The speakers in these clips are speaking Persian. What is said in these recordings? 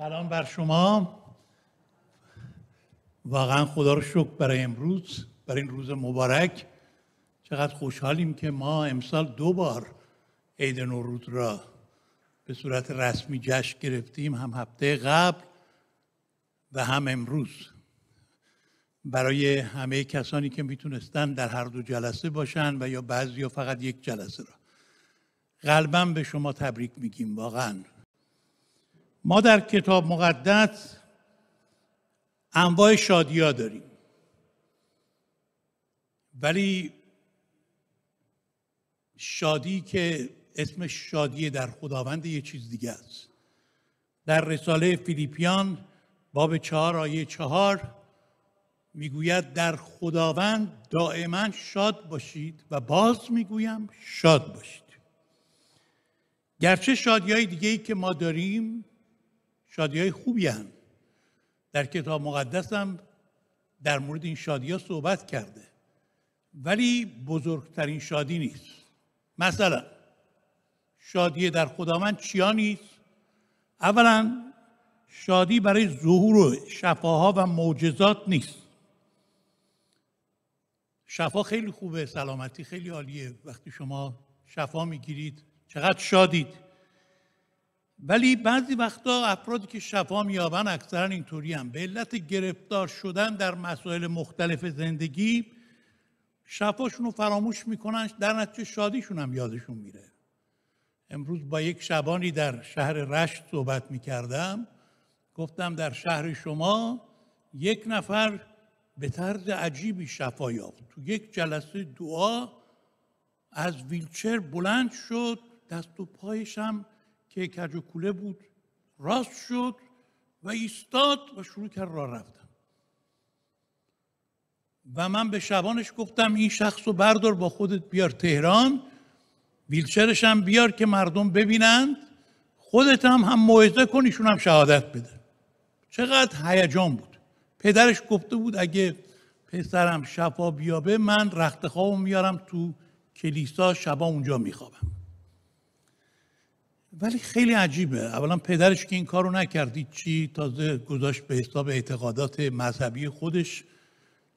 سلام بر شما واقعا خدا رو شکر برای امروز برای این روز مبارک چقدر خوشحالیم که ما امسال دو بار عید نوروز را به صورت رسمی جشن گرفتیم هم هفته قبل و هم امروز برای همه کسانی که میتونستن در هر دو جلسه باشن و یا بعضی یا فقط یک جلسه را قلبم به شما تبریک میگیم واقعا ما در کتاب مقدس انواع شادی داریم ولی شادی که اسم شادی در خداوند یه چیز دیگه است در رساله فیلیپیان باب چهار آیه چهار میگوید در خداوند دائما شاد باشید و باز میگویم شاد باشید گرچه شادی های دیگه ای که ما داریم شادی های خوبی هن. در کتاب مقدس هم در مورد این شادی ها صحبت کرده ولی بزرگترین شادی نیست مثلا شادی در خداوند چیا نیست اولا شادی برای ظهور و شفاها و معجزات نیست شفا خیلی خوبه سلامتی خیلی عالیه وقتی شما شفا میگیرید چقدر شادید ولی بعضی وقتا افرادی که شفا میابن اکثرا اینطوری هم به علت گرفتار شدن در مسائل مختلف زندگی شفاشون رو فراموش میکنن در نتیجه شادیشون هم یادشون میره امروز با یک شبانی در شهر رشت صحبت میکردم گفتم در شهر شما یک نفر به طرز عجیبی شفا یافت تو یک جلسه دعا از ویلچر بلند شد دست و پایش که کج و کوله بود راست شد و ایستاد و شروع کرد راه رفتن و من به شبانش گفتم این شخص رو بردار با خودت بیار تهران ویلچرش هم بیار که مردم ببینند خودت هم هم موعظه کن ایشون هم شهادت بده چقدر هیجان بود پدرش گفته بود اگه پسرم شفا بیابه من رخت خوابم میارم تو کلیسا شبا اونجا میخوابم ولی خیلی عجیبه اولا پدرش که این کارو نکردی چی تازه گذاشت به حساب اعتقادات مذهبی خودش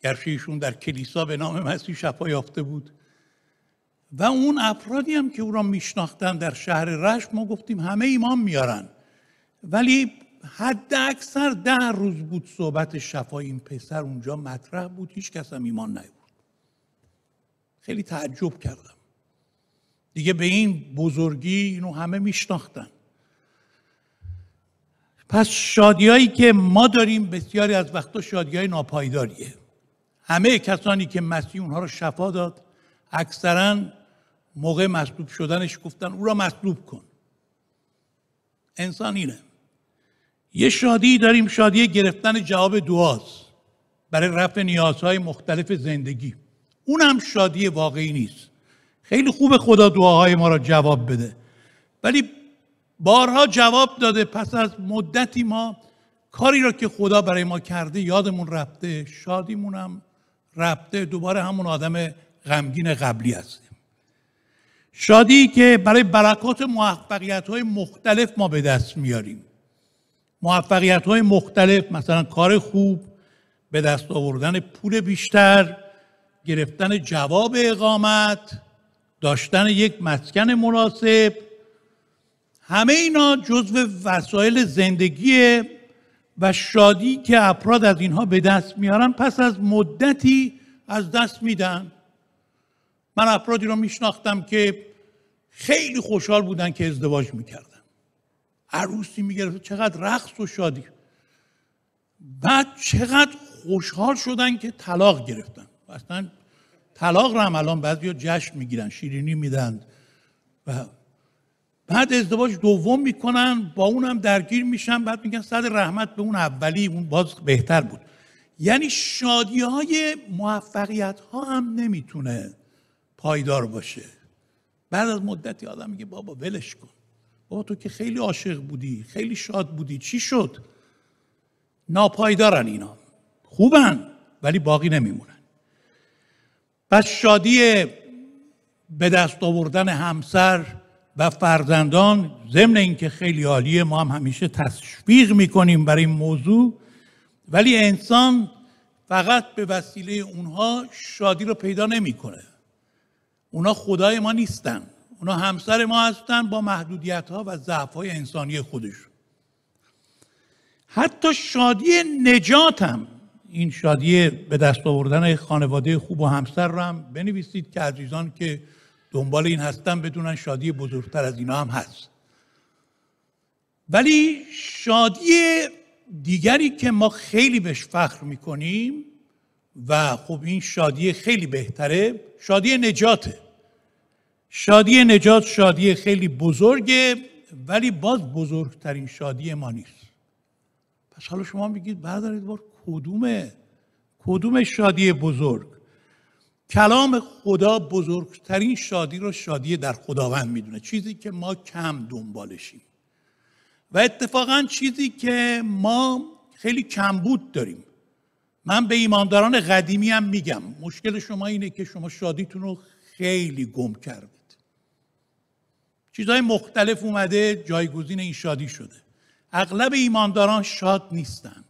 گرچه ایشون در کلیسا به نام مسیح شفا یافته بود و اون افرادی هم که او را میشناختن در شهر رشت ما گفتیم همه ایمان میارن ولی حد اکثر ده روز بود صحبت شفا این پسر اونجا مطرح بود هیچ کس هم ایمان نیورد خیلی تعجب کردم دیگه به این بزرگی اینو همه میشناختن پس شادیایی که ما داریم بسیاری از وقتا شادی های ناپایداریه همه کسانی که مسیح اونها رو شفا داد اکثرا موقع مصلوب شدنش گفتن او را مصلوب کن انسان اینه یه شادی داریم شادی گرفتن جواب دعاست برای رفع نیازهای مختلف زندگی اون هم شادی واقعی نیست خیلی خوب خدا دعاهای ما را جواب بده ولی بارها جواب داده پس از مدتی ما کاری را که خدا برای ما کرده یادمون رفته شادیمون هم رفته دوباره همون آدم غمگین قبلی هستیم شادی که برای برکات موفقیت های مختلف ما به دست میاریم موفقیت های مختلف مثلا کار خوب به دست آوردن پول بیشتر گرفتن جواب اقامت داشتن یک مسکن مناسب همه اینا جزو وسایل زندگی و شادی که افراد از اینها به دست میارن پس از مدتی از دست میدن من افرادی رو میشناختم که خیلی خوشحال بودن که ازدواج میکردن عروسی میگرفت چقدر رقص و شادی بعد چقدر خوشحال شدن که طلاق گرفتن اصلا طلاق رو هم الان بعضی جشن میگیرن شیرینی میدن و بعد ازدواج دوم میکنن با اونم درگیر میشن بعد میگن صد رحمت به اون اولی اون باز بهتر بود یعنی شادی های موفقیت ها هم نمیتونه پایدار باشه بعد از مدتی آدم میگه بابا ولش کن بابا تو که خیلی عاشق بودی خیلی شاد بودی چی شد ناپایدارن اینا خوبن ولی باقی نمیمونن پس شادی به دست آوردن همسر و فرزندان ضمن اینکه خیلی عالیه ما هم همیشه تشویق میکنیم برای این موضوع ولی انسان فقط به وسیله اونها شادی رو پیدا نمیکنه اونها خدای ما نیستن اونا همسر ما هستن با محدودیت ها و ضعف های انسانی خودشون حتی شادی نجات هم این شادی به دست آوردن خانواده خوب و همسر رو هم بنویسید که عزیزان که دنبال این هستن بدونن شادی بزرگتر از اینا هم هست ولی شادی دیگری که ما خیلی بهش فخر میکنیم و خب این شادی خیلی بهتره شادی نجاته شادی نجات شادی خیلی بزرگه ولی باز بزرگترین شادی ما نیست حالا شما میگید بردارید بار کدومه کدوم شادی بزرگ کلام خدا بزرگترین شادی رو شادی در خداوند میدونه چیزی که ما کم دنبالشیم و اتفاقا چیزی که ما خیلی کمبود داریم من به ایمانداران قدیمی هم میگم مشکل شما اینه که شما شادیتون رو خیلی گم کردید چیزهای مختلف اومده جایگزین این شادی شده اغلب ایمانداران شاد نیستند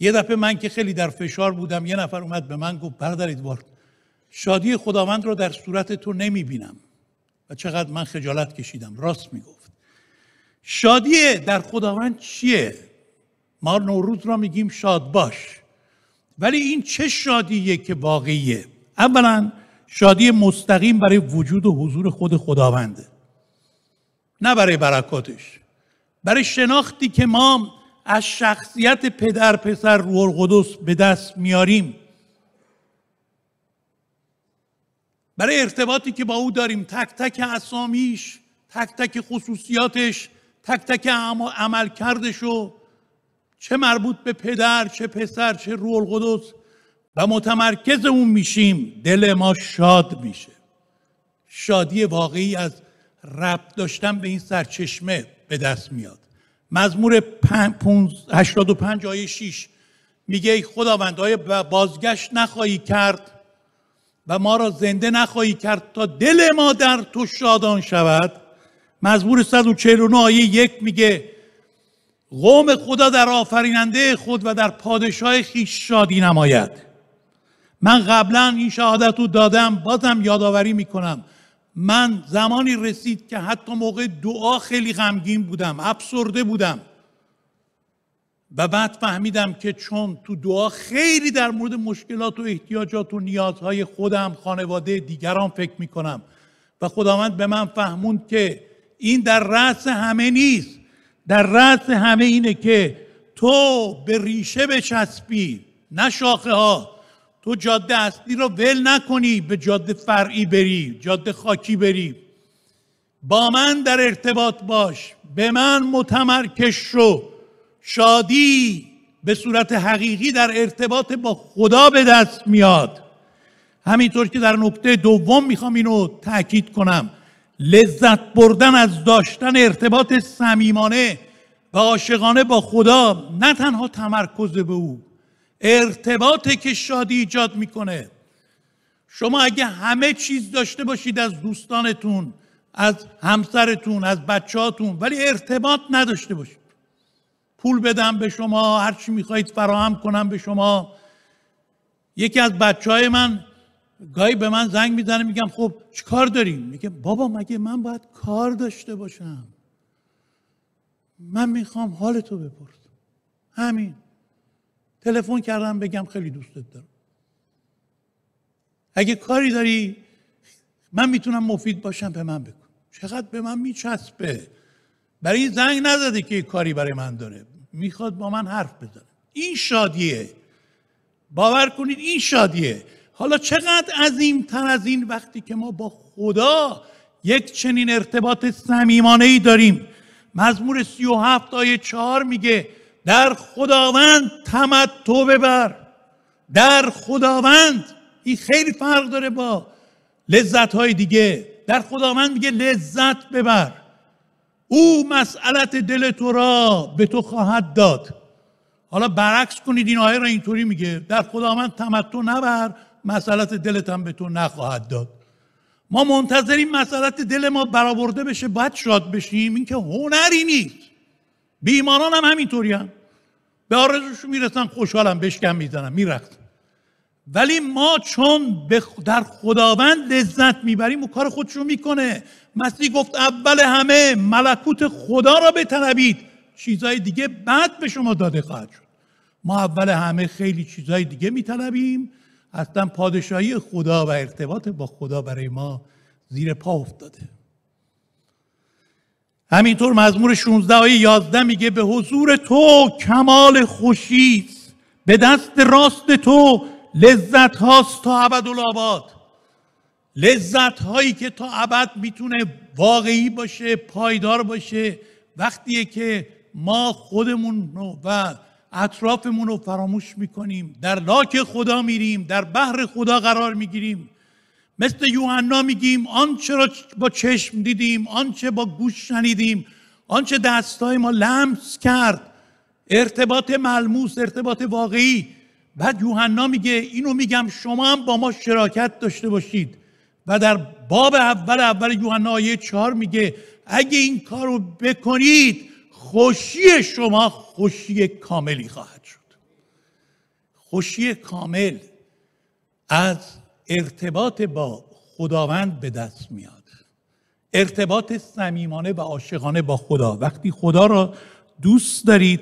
یه دفعه من که خیلی در فشار بودم یه نفر اومد به من گفت برادر ادوارد شادی خداوند رو در صورت تو نمی بینم و چقدر من خجالت کشیدم راست می گفت شادی در خداوند چیه ما نوروز را میگیم شاد باش ولی این چه شادیه که واقعیه اولا شادی مستقیم برای وجود و حضور خود خداونده نه برای برکاتش برای شناختی که ما از شخصیت پدر پسر روح القدس به دست میاریم برای ارتباطی که با او داریم تک تک اسامیش تک تک خصوصیاتش تک تک عمل کردش و چه مربوط به پدر چه پسر چه روح القدس و متمرکز اون میشیم دل ما شاد میشه شادی واقعی از ربط داشتن به این سرچشمه به دست میاد مزمور 85 آیه 6 میگه ای خداوند آیا بازگشت نخواهی کرد و ما را زنده نخواهی کرد تا دل ما در تو شادان شود مزمور 149 آیه یک میگه قوم خدا در آفریننده خود و در پادشاه خیش شادی نماید من قبلا این شهادت رو دادم بازم یادآوری میکنم من زمانی رسید که حتی موقع دعا خیلی غمگین بودم افسرده بودم و بعد فهمیدم که چون تو دعا خیلی در مورد مشکلات و احتیاجات و نیازهای خودم خانواده دیگران فکر میکنم و خداوند به من فهموند که این در رأس همه نیست در رأس همه اینه که تو به ریشه بچسبی نه شاخه ها تو جاده اصلی رو ول نکنی به جاده فرعی بری جاده خاکی بری با من در ارتباط باش به من متمرکز شو شادی به صورت حقیقی در ارتباط با خدا به دست میاد همینطور که در نکته دوم میخوام اینو تاکید کنم لذت بردن از داشتن ارتباط صمیمانه و عاشقانه با خدا نه تنها تمرکز به او ارتباط که شادی ایجاد میکنه شما اگه همه چیز داشته باشید از دوستانتون از همسرتون از بچهاتون ولی ارتباط نداشته باشید پول بدم به شما هر چی میخواهید فراهم کنم به شما یکی از بچه های من گاهی به من زنگ میزنه میگم خب چی داریم میگه بابا مگه من باید کار داشته باشم من میخوام حال تو همین تلفن کردم بگم خیلی دوستت دارم اگه کاری داری من میتونم مفید باشم به من بگو چقدر به من میچسبه برای زنگ نزده که کاری برای من داره میخواد با من حرف بزنه این شادیه باور کنید این شادیه حالا چقدر عظیمتر از این وقتی که ما با خدا یک چنین ارتباط سمیمانهی داریم مزمور سی و هفت آیه چهار میگه در خداوند تو ببر در خداوند این خیلی فرق داره با لذت های دیگه در خداوند میگه لذت ببر او مسئلت دل تو را به تو خواهد داد حالا برعکس کنید این آیه را اینطوری میگه در خداوند تمتع نبر مسئلت دلت هم به تو نخواهد داد ما منتظریم مسئلت دل ما برآورده بشه باید شاد بشیم اینکه هنری نیست بیماران هم همینطوری هم. به آرزوش میرسن خوشحالم بشکم میزنم میرخت ولی ما چون در خداوند لذت میبریم و کار خودشو میکنه مسیح گفت اول همه ملکوت خدا را بطلبید چیزهای دیگه بعد به شما داده خواهد شد ما اول همه خیلی چیزهای دیگه میطلبیم اصلا پادشاهی خدا و ارتباط با خدا برای ما زیر پا افتاده همینطور مزمور 16 آیه 11 میگه به حضور تو کمال خوشیست به دست راست تو لذت هاست تا ابد آباد لذت هایی که تا ابد میتونه واقعی باشه پایدار باشه وقتیه که ما خودمون و اطرافمون رو فراموش میکنیم در لاک خدا میریم در بحر خدا قرار میگیریم مثل یوحنا میگیم آنچه را با چشم دیدیم آنچه با گوش شنیدیم آنچه دستای ما لمس کرد ارتباط ملموس ارتباط واقعی بعد یوحنا میگه اینو میگم شما هم با ما شراکت داشته باشید و در باب اول اول یوحنا آیه چهار میگه اگه این کارو بکنید خوشی شما خوشی کاملی خواهد شد خوشی کامل از ارتباط با خداوند به دست میاد ارتباط صمیمانه و عاشقانه با خدا وقتی خدا را دوست دارید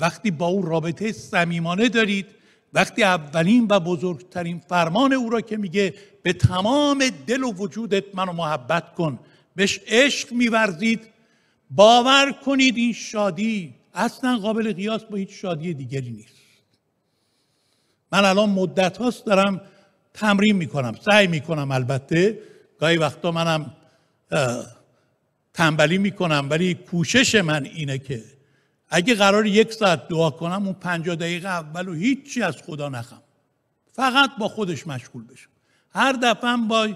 وقتی با او رابطه صمیمانه دارید وقتی اولین و بزرگترین فرمان او را که میگه به تمام دل و وجودت منو محبت کن بهش عشق میورزید باور کنید این شادی اصلا قابل قیاس با هیچ شادی دیگری نیست من الان مدت هاست دارم تمرین میکنم سعی میکنم البته گاهی وقتا منم تنبلی میکنم ولی کوشش من اینه که اگه قرار یک ساعت دعا کنم اون پنجا دقیقه اول و هیچی از خدا نخم فقط با خودش مشغول بشم هر دفعه با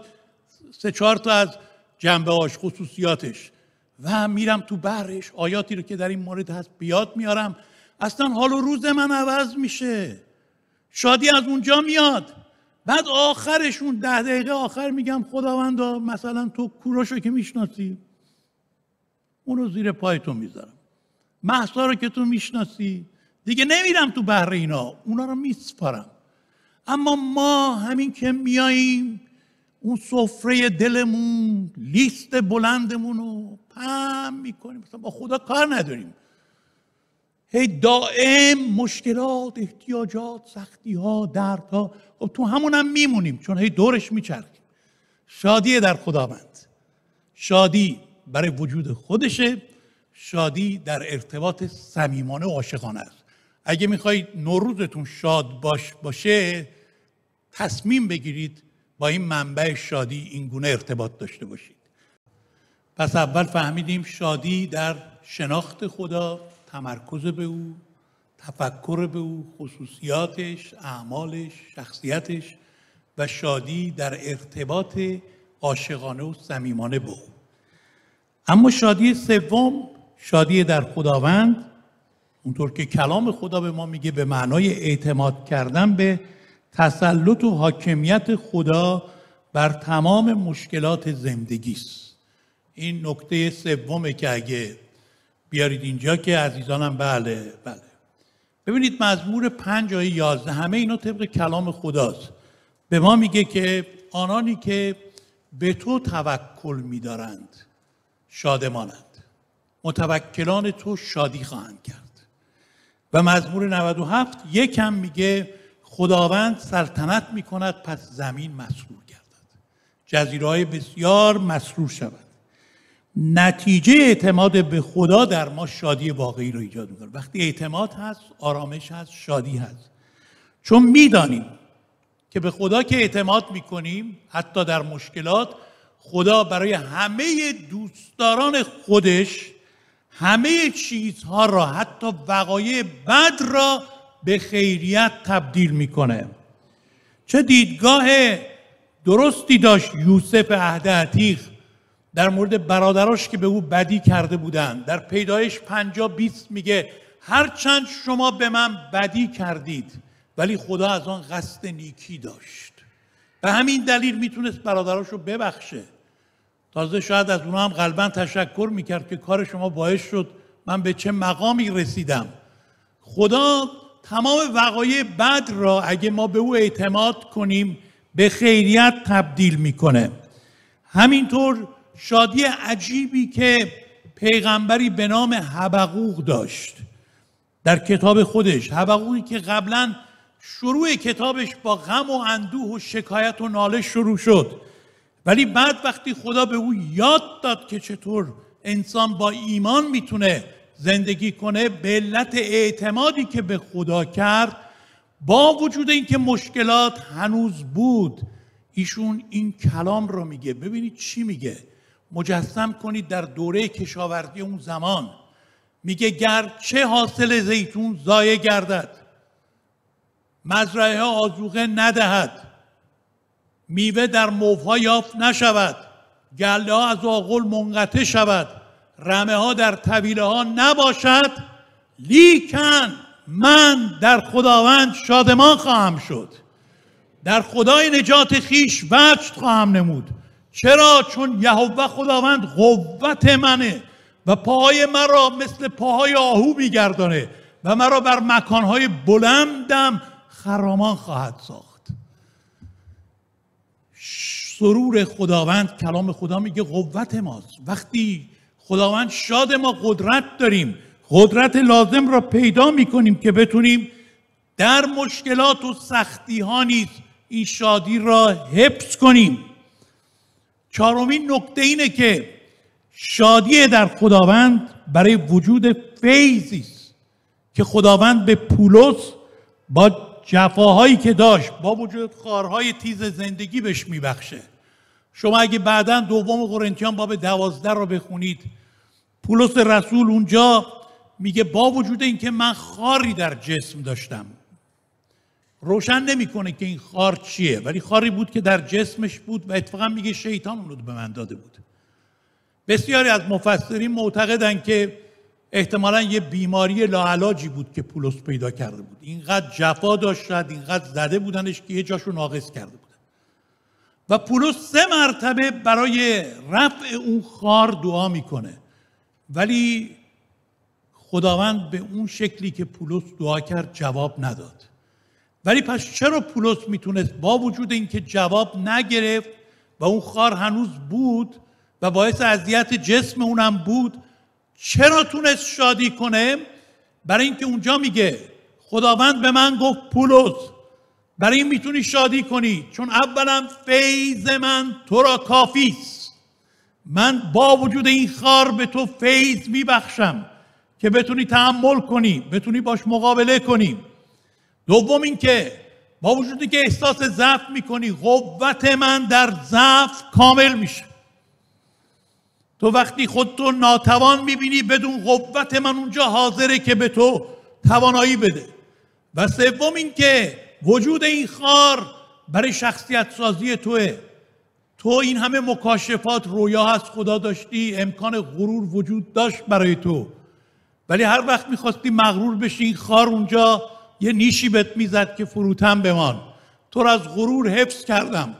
سه چهار تا از جنبه آش خصوصیاتش و میرم تو برش آیاتی رو که در این مورد هست بیاد میارم اصلا حال و روز من عوض میشه شادی از اونجا میاد بعد آخرشون ده دقیقه آخر میگم خداوندا مثلا تو کوروشو که میشناسی اون زیر پای میذارم محسا رو که تو میشناسی دیگه نمیرم تو بحر اینا اونا رو میسپارم اما ما همین که میاییم اون سفره دلمون لیست بلندمون رو پم میکنیم مثلا با خدا کار نداریم هی دائم مشکلات احتیاجات سختی ها دردها خب تو همون هم میمونیم چون هی دورش میچرخیم شادی در خداوند شادی برای وجود خودشه شادی در ارتباط صمیمانه و عاشقانه است اگه میخواید نوروزتون شاد باش باشه تصمیم بگیرید با این منبع شادی این گونه ارتباط داشته باشید پس اول فهمیدیم شادی در شناخت خدا تمرکز به او تفکر به او خصوصیاتش اعمالش شخصیتش و شادی در ارتباط عاشقانه و صمیمانه به او اما شادی سوم شادی در خداوند اونطور که کلام خدا به ما میگه به معنای اعتماد کردن به تسلط و حاکمیت خدا بر تمام مشکلات زندگی است این نکته سومه که اگه بیارید اینجا که عزیزانم بله بله ببینید مزمور پنج آیه یازده همه اینا طبق کلام خداست به ما میگه که آنانی که به تو توکل میدارند شادمانند متوکلان تو شادی خواهند کرد و مزمور 97 یکم میگه خداوند سلطنت میکند پس زمین مسرور گردد جزیرهای بسیار مسرور شود نتیجه اعتماد به خدا در ما شادی واقعی رو ایجاد میکنه وقتی اعتماد هست آرامش هست شادی هست چون میدانیم که به خدا که اعتماد میکنیم حتی در مشکلات خدا برای همه دوستداران خودش همه چیزها را حتی وقایع بد را به خیریت تبدیل میکنه چه دیدگاه درستی داشت یوسف عهد عتیق در مورد برادراش که به او بدی کرده بودند در پیدایش پنجا بیست میگه هرچند شما به من بدی کردید ولی خدا از آن قصد نیکی داشت به همین دلیل میتونست برادراش رو ببخشه تازه شاید از اونها هم قلبا تشکر میکرد که کار شما باعث شد من به چه مقامی رسیدم خدا تمام وقایع بد را اگه ما به او اعتماد کنیم به خیریت تبدیل میکنه همینطور شادی عجیبی که پیغمبری به نام حبقوق داشت در کتاب خودش حبقوقی که قبلا شروع کتابش با غم و اندوه و شکایت و ناله شروع شد ولی بعد وقتی خدا به او یاد داد که چطور انسان با ایمان میتونه زندگی کنه به علت اعتمادی که به خدا کرد با وجود اینکه مشکلات هنوز بود ایشون این کلام رو میگه ببینید چی میگه مجسم کنید در دوره کشاورزی اون زمان میگه گرچه حاصل زیتون زایه گردد مزرعه آزوغه ندهد میوه در موفا یافت نشود گله ها از آقل منقطع شود رمه ها در طویله ها نباشد لیکن من در خداوند شادمان خواهم شد در خدای نجات خیش وجد خواهم نمود چرا چون یهوه خداوند قوت منه و پاهای مرا مثل پاهای آهو میگردانه و مرا بر مکانهای بلندم خرامان خواهد ساخت سرور خداوند کلام خدا میگه قوت ماست وقتی خداوند شاد ما قدرت داریم قدرت لازم را پیدا میکنیم که بتونیم در مشکلات و سختی ها نیز این شادی را حفظ کنیم چهارمین نکته اینه که شادی در خداوند برای وجود فیضی است که خداوند به پولس با جفاهایی که داشت با وجود خارهای تیز زندگی بهش میبخشه شما اگه بعدا دوم قرنتیان باب دوازده رو بخونید پولس رسول اونجا میگه با وجود اینکه من خاری در جسم داشتم روشن نمیکنه که این خار چیه ولی خاری بود که در جسمش بود و اتفاقا میگه شیطان اون رو به من داده بود بسیاری از مفسرین معتقدن که احتمالا یه بیماری لاعلاجی بود که پولس پیدا کرده بود اینقدر جفا داشت اینقدر زده بودنش که یه جاشو ناقص کرده بود و پولس سه مرتبه برای رفع اون خار دعا میکنه ولی خداوند به اون شکلی که پولس دعا کرد جواب نداد ولی پس چرا پولس میتونست با وجود اینکه جواب نگرفت و اون خار هنوز بود و باعث اذیت جسم اونم بود چرا تونست شادی کنه برای اینکه اونجا میگه خداوند به من گفت پولس برای این میتونی شادی کنی چون اولا فیض من تو را کافی است من با وجود این خار به تو فیض میبخشم که بتونی تحمل کنی بتونی باش مقابله کنی دوم اینکه با وجودی که احساس ضعف میکنی قوت من در ضعف کامل میشه تو وقتی خودتو ناتوان میبینی بدون قوت من اونجا حاضره که به تو توانایی بده و سوم اینکه وجود این خار برای شخصیت سازی توه تو این همه مکاشفات رویا از خدا داشتی امکان غرور وجود داشت برای تو ولی هر وقت میخواستی مغرور بشی این خار اونجا یه نیشی بهت میزد که فروتن بمان تو را از غرور حفظ کردم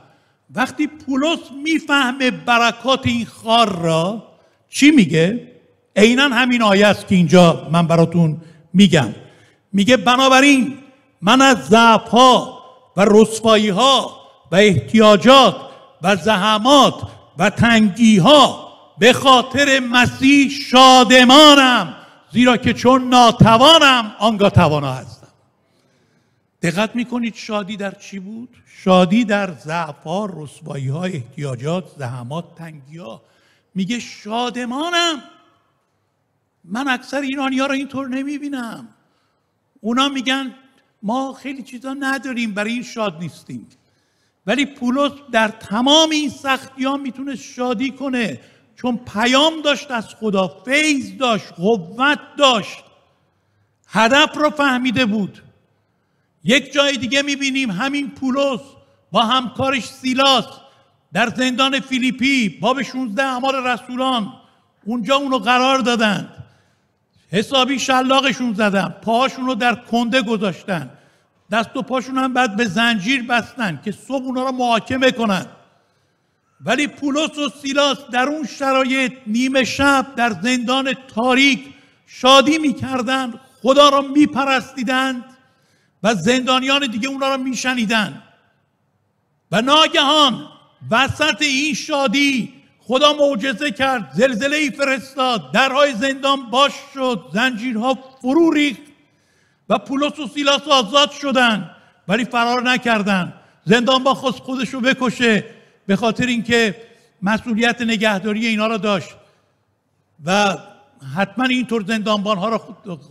وقتی پولس میفهمه برکات این خار را چی میگه عینا همین آیه است که اینجا من براتون میگم میگه بنابراین من از ضعف ها و رسوایی ها و احتیاجات و زحمات و تنگی ها به خاطر مسیح شادمانم زیرا که چون ناتوانم آنگاه توانا هست دقت میکنید شادی در چی بود؟ شادی در زعفار، رسوایی ها، احتیاجات، زحمات، تنگی ها. میگه شادمانم من اکثر ایرانی ها رو اینطور نمیبینم اونا میگن ما خیلی چیزا نداریم برای این شاد نیستیم ولی پولس در تمام این سختی ها میتونه شادی کنه چون پیام داشت از خدا فیض داشت قوت داشت هدف رو فهمیده بود یک جای دیگه میبینیم همین پولس با همکارش سیلاس در زندان فیلیپی باب 16 اعمال رسولان اونجا اونو قرار دادند حسابی شلاقشون زدن پاهاشون رو در کنده گذاشتن دست و پاشون هم بعد به زنجیر بستن که صبح اونا رو محاکمه کنند ولی پولس و سیلاس در اون شرایط نیمه شب در زندان تاریک شادی میکردند خدا را میپرستیدند و زندانیان دیگه اونا را میشنیدن و ناگهان وسط این شادی خدا معجزه کرد زلزله ای فرستاد درهای زندان باش شد زنجیرها فرو ریخت و پولس و سیلاس آزاد شدن ولی فرار نکردن زندان با خود خودش رو بکشه به خاطر اینکه مسئولیت نگهداری اینا را داشت و حتما اینطور زندانبان ها را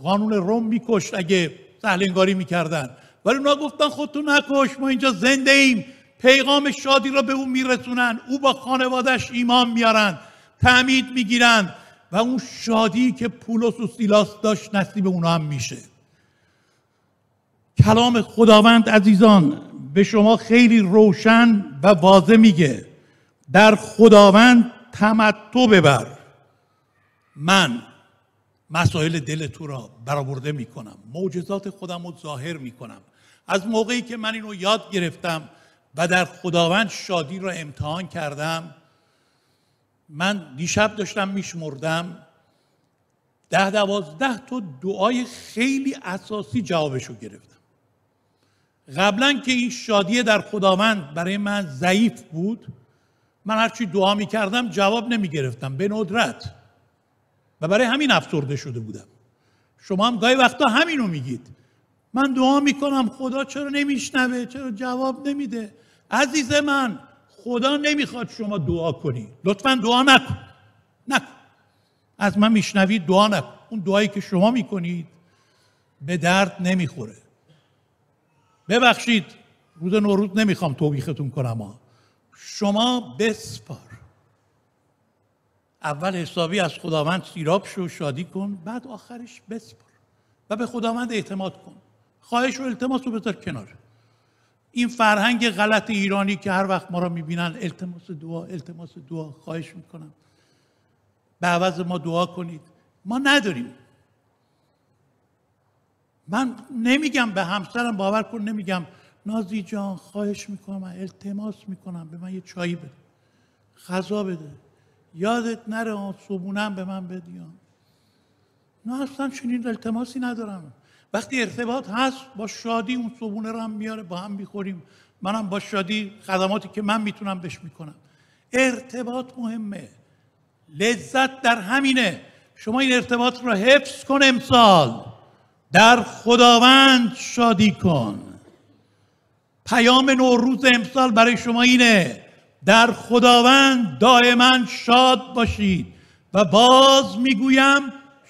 قانون روم میکشت اگه تحلیلگاری میکردن ولی اونا گفتن خودتون خب نکش ما اینجا زنده ایم پیغام شادی را به او میرسونن او با خانوادش ایمان میارن تعمید میگیرند و اون شادی که پولس و سیلاس داشت نصیب اونا هم میشه کلام خداوند عزیزان به شما خیلی روشن و واضح میگه در خداوند تمتع ببر من مسائل دل تو را برآورده می کنم معجزات خودم رو ظاهر می کنم از موقعی که من اینو یاد گرفتم و در خداوند شادی را امتحان کردم من دیشب داشتم میشمردم ده دوازده تا دعای خیلی اساسی جوابش رو گرفتم قبلا که این شادی در خداوند برای من ضعیف بود من هرچی دعا می کردم جواب نمی گرفتم به ندرت و برای همین افسرده شده بودم شما هم گاهی وقتا همینو میگید من دعا میکنم خدا چرا نمیشنوه چرا جواب نمیده عزیز من خدا نمیخواد شما دعا کنی لطفا دعا نکن نکن از من میشنوید دعا نکن اون دعایی که شما میکنید به درد نمیخوره ببخشید روز نوروز نمیخوام توبیختون کنم شما بسپار اول حسابی از خداوند سیراب شو شادی کن بعد آخرش بسپر و به خداوند اعتماد کن خواهش و التماس رو بذار کنار این فرهنگ غلط ایرانی که هر وقت ما را میبینن التماس دعا التماس دعا خواهش میکنم به عوض ما دعا کنید ما نداریم من نمیگم به همسرم باور کن نمیگم نازی جان خواهش میکنم التماس میکنم به من یه چایی بده غذا بده یادت نره آن صبونم به من بدیان نه اصلا چنین التماسی ندارم وقتی ارتباط هست با شادی اون صبونه رو هم میاره با هم میخوریم منم با شادی خدماتی که من میتونم بهش میکنم ارتباط مهمه لذت در همینه شما این ارتباط رو حفظ کن امسال در خداوند شادی کن پیام نوروز امسال برای شما اینه در خداوند دائما شاد باشید و باز میگویم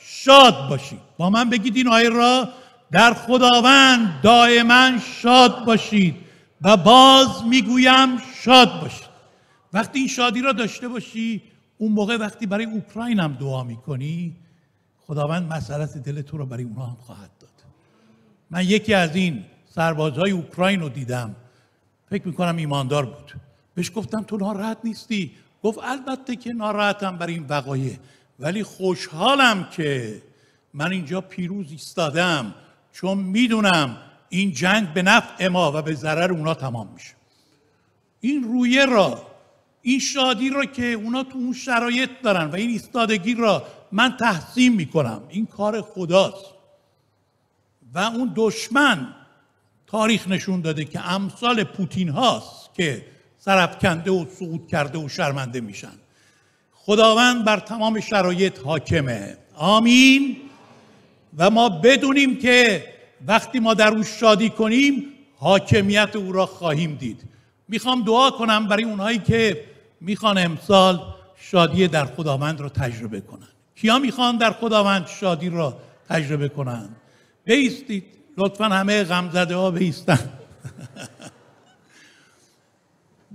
شاد باشید با من بگید این آیه را در خداوند دائما شاد باشید و باز میگویم شاد باشید وقتی این شادی را داشته باشی اون موقع وقتی برای اوکراین هم دعا میکنی خداوند مسئلت دل تو را برای اونها هم خواهد داد من یکی از این سربازهای اوکراین رو دیدم فکر میکنم ایماندار بود بهش گفتم تو ناراحت نیستی گفت البته که ناراحتم بر این وقایع ولی خوشحالم که من اینجا پیروز ایستادم چون میدونم این جنگ به نفع ما و به ضرر اونا تمام میشه این رویه را این شادی را که اونا تو اون شرایط دارن و این ایستادگی را من تحسین میکنم این کار خداست و اون دشمن تاریخ نشون داده که امثال پوتین هاست که سرفکنده و سعود کرده و شرمنده میشن خداوند بر تمام شرایط حاکمه آمین و ما بدونیم که وقتی ما در او شادی کنیم حاکمیت او را خواهیم دید میخوام دعا کنم برای اونایی که میخوان امسال شادی در خداوند را تجربه کنن کیا میخوان در خداوند شادی را تجربه کنن بیستید لطفا همه غمزده ها بیستن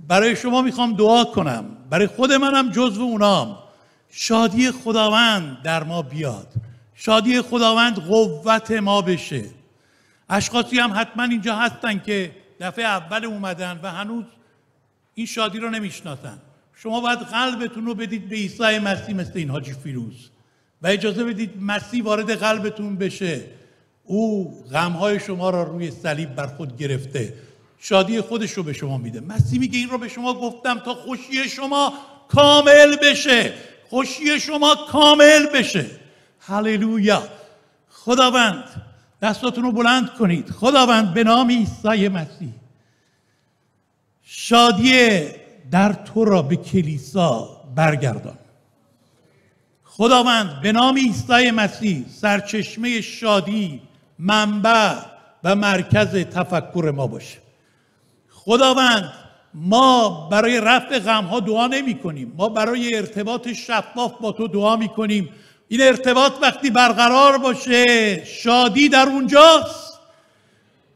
برای شما میخوام دعا کنم برای خود منم جزو اونام شادی خداوند در ما بیاد شادی خداوند قوت ما بشه اشخاصی هم حتما اینجا هستن که دفعه اول اومدن و هنوز این شادی رو نمیشناسن شما باید قلبتون رو بدید به عیسی مسیح مثل این حاجی فیروز و اجازه بدید مسیح وارد قلبتون بشه او غمهای شما را روی صلیب بر خود گرفته شادی خودش رو به شما میده مسیح میگه این رو به شما گفتم تا خوشی شما کامل بشه خوشی شما کامل بشه هللویا خداوند دستاتون رو بلند کنید خداوند به نام عیسی مسیح شادی در تو را به کلیسا برگردان خداوند به نام عیسی مسیح سرچشمه شادی منبع و مرکز تفکر ما باشه خداوند ما برای رفع ها دعا نمی کنیم ما برای ارتباط شفاف با تو دعا می کنیم این ارتباط وقتی برقرار باشه شادی در اونجاست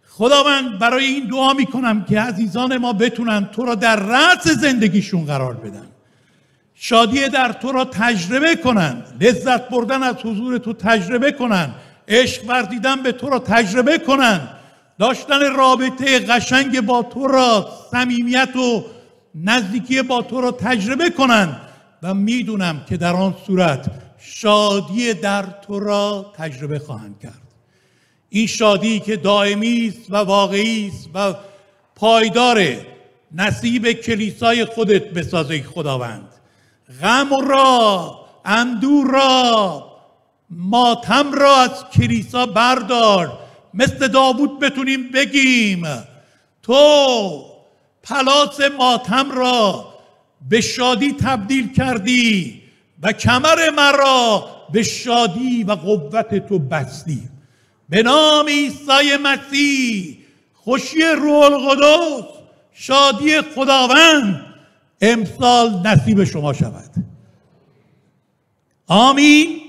خداوند برای این دعا می کنم که عزیزان ما بتونن تو را در رأس زندگیشون قرار بدن شادی در تو را تجربه کنند لذت بردن از حضور تو تجربه کنند عشق ورزیدن به تو را تجربه کنند داشتن رابطه قشنگ با تو را صمیمیت و نزدیکی با تو را تجربه کنند و میدونم که در آن صورت شادی در تو را تجربه خواهند کرد این شادی که دائمی است و واقعی است و پایداره نصیب کلیسای خودت بسازه خداوند غم را اندو را ماتم را از کلیسا بردار مثل داوود بتونیم بگیم تو پلاس ماتم را به شادی تبدیل کردی و کمر مرا به شادی و قوت تو بستی به نام عیسی مسیح خوشی روح القدس شادی خداوند امسال نصیب شما شود آمین